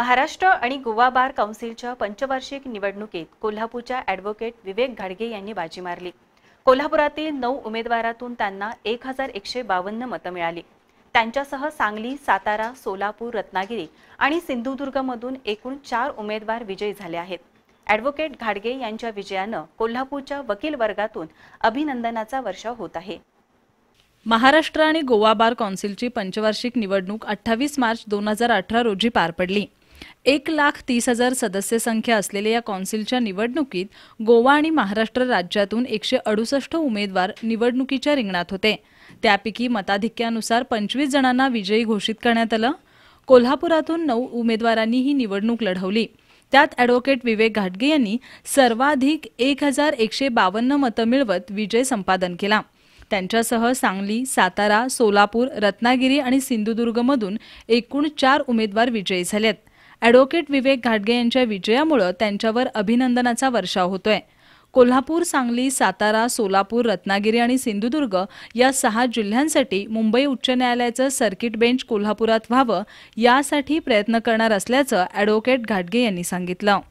महाराष्ट्र आणि गोवा बार काउन्सिलच्या पंचवार्षिक निवडणुकीत कोल्हापूरच्या ॲडव्होकेट विवेक घाडगे यांनी बाजी मारली कोल्हापुरातील नऊ उमेदवारातून त्यांना एक हजार एकशे बावन्न मतं मिळाली त्यांच्यासह सांगली सातारा सोलापूर रत्नागिरी आणि सिंधुदुर्गमधून एकूण चार उमेदवार विजयी झाले आहेत ॲडव्होकेट घाडगे यांच्या विजयानं कोल्हापूरच्या वकील वर्गातून अभिनंदनाचा वर्षाव होत आहे महाराष्ट्र आणि गोवा बार कौन्सिलची पंचवार्षिक निवडणूक अठ्ठावीस मार्च दोन हजार अठरा रोजी पार पडली एक लाख तीस हजार सदस्य संख्या असलेल्या या कौन्सिलच्या निवडणुकीत गोवा आणि महाराष्ट्र राज्यातून एकशे अडुसष्ट उमेदवार निवडणुकीच्या रिंगणात होते त्यापैकी मताधिक्यानुसार पंचवीस जणांना विजयी घोषित करण्यात आलं कोल्हापुरातून नऊ उमेदवारांनी ही निवडणूक लढवली त्यात ॲडव्होकेट विवेक घाटगे यांनी सर्वाधिक एक हजार एकशे बावन्न मतं मिळवत विजय संपादन केला त्यांच्यासह सांगली सातारा सोलापूर रत्नागिरी आणि सिंधुदुर्गमधून एकूण चार उमेदवार विजयी झालेत ॲडव्होकेट विवेक घाटगे यांच्या विजयामुळं त्यांच्यावर अभिनंदनाचा वर्षाव होतोय कोल्हापूर सांगली सातारा सोलापूर रत्नागिरी आणि सिंधुदुर्ग या सहा जिल्ह्यांसाठी मुंबई उच्च न्यायालयाचं सर्किट बेंच कोल्हापुरात व्हावं यासाठी प्रयत्न करणार असल्याचं ॲडव्होकेट घाटगे यांनी सांगितलं